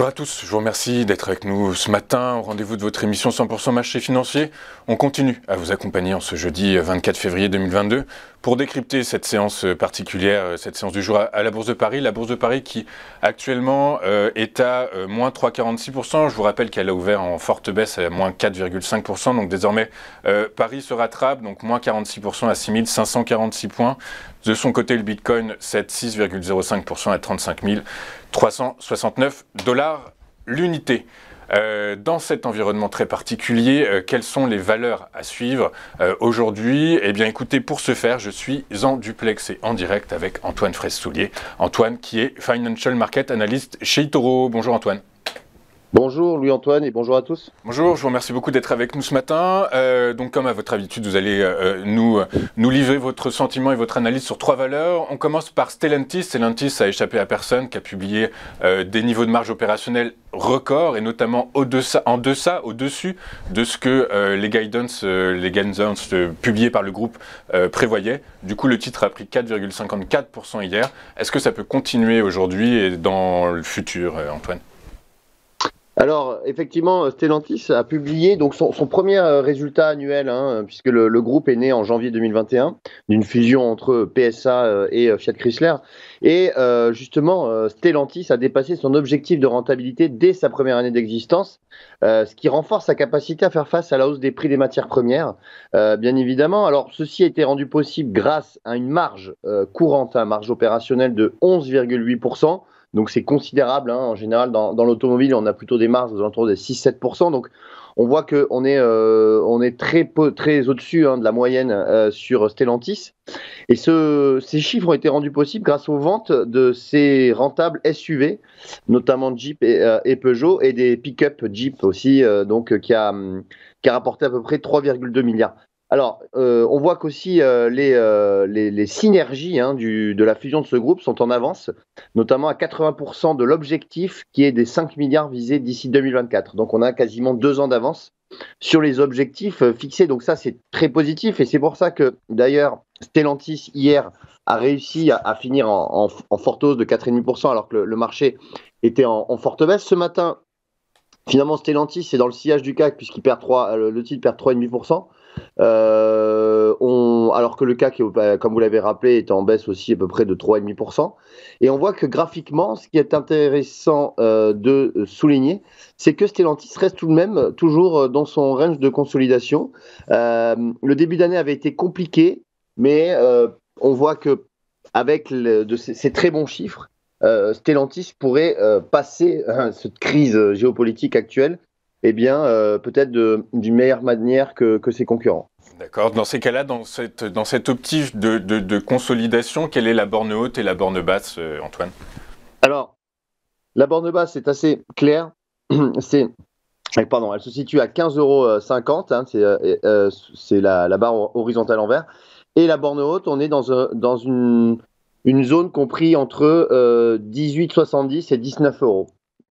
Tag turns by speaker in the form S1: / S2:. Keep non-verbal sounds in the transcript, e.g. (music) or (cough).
S1: Bonjour à tous, je vous remercie d'être avec nous ce matin au rendez-vous de votre émission 100% marché financier. On continue à vous accompagner en ce jeudi 24 euh, février 2022 pour décrypter cette séance euh, particulière, euh, cette séance du jour à la Bourse de Paris. La Bourse de Paris qui actuellement est à moins 3,46%. Je vous rappelle qu'elle a ouvert en forte baisse à moins 4,5%. Donc désormais, Paris se rattrape, donc moins 46% à 6546 points. De son côté, le Bitcoin 6,05% à 35 369 dollars l'unité. Euh, dans cet environnement très particulier, euh, quelles sont les valeurs à suivre euh, aujourd'hui Eh bien écoutez, pour ce faire, je suis en duplex et en direct avec Antoine Fraisse-Soulier. Antoine qui est Financial Market Analyst chez Itoro. Bonjour Antoine. Bonjour Louis-Antoine et bonjour à tous. Bonjour, je vous remercie beaucoup d'être avec nous ce matin. Euh, donc comme à votre habitude, vous allez euh, nous, euh, nous livrer votre sentiment et votre analyse sur trois valeurs. On commence par Stellantis. Stellantis a échappé à personne, qui a publié des niveaux de marge opérationnelle records et notamment au en deçà, au-dessus de ce que les guidance, les guidance publiés par le groupe prévoyaient. Du coup, le titre a pris 4,54% hier. Est-ce que ça peut continuer aujourd'hui et dans le futur, Antoine
S2: alors, effectivement, Stellantis a publié donc son, premier euh, résultat annuel, hein, puisque le, groupe est né en janvier 2021 d'une fusion entre PSA euh, et euh, Fiat Chrysler. Et justement, Stellantis a dépassé son objectif de rentabilité dès sa première année d'existence, ce qui renforce sa capacité à faire face à la hausse des prix des matières premières, bien évidemment. Alors, ceci a été rendu possible grâce à une marge courante, à marge opérationnelle de 11,8 donc c'est considérable. Hein. En général, dans, l'automobile, on a plutôt des marges aux alentours des 6-7%. Donc on voit qu'on est, euh, on est très, très au-dessus hein, de la moyenne euh, sur Stellantis. Et ce, ces chiffres ont été rendus possibles grâce aux ventes de ces rentables SUV, notamment Jeep et, euh, et Peugeot, et des pick-up Jeep aussi, donc qui a, qui a rapporté à peu près 3,2 milliards. Alors, euh, on voit qu'aussi euh, euh, les, les, synergies hein, du, de la fusion de ce groupe sont en avance, notamment à 80% de l'objectif qui est des 5 milliards visés d'ici 2024. Donc, on a quasiment deux ans d'avance sur les objectifs fixés. Donc, ça, c'est très positif et c'est pour ça que, d'ailleurs, Stellantis, hier, a réussi à, finir en, forte hausse de 4,5% alors que le, marché était en, forte baisse. Ce matin, finalement, Stellantis est dans le sillage du CAC puisqu'il perd 3, le titre perd 3,5%. Euh, alors que le CAC, euh, bah, comme vous l'avez rappelé, est en baisse aussi à peu près de 3,5%. Et on voit que graphiquement, ce qui est intéressant euh, de souligner, c'est que Stellantis reste tout de même toujours dans son range de consolidation. le début d'année avait été compliqué, mais on voit que avec de ces, très bons chiffres, Stellantis pourrait passer hein, cette crise géopolitique actuelle eh bien, euh, peut-être d'une meilleure manière que, ses concurrents.
S1: D'accord. Dans ces cas-là, dans cette, dans optique de, consolidation, quelle est la borne haute et la borne basse, euh, Antoine Alors,
S2: la borne basse est assez claire. (clears throat) C'est, eh, pardon, elle se situe à 15,50 euros. Euh, hein, c'est la, barre horizontale en vert. Et la borne haute, on est dans, dans une, une zone comprise entre 18,70 et 19 euros.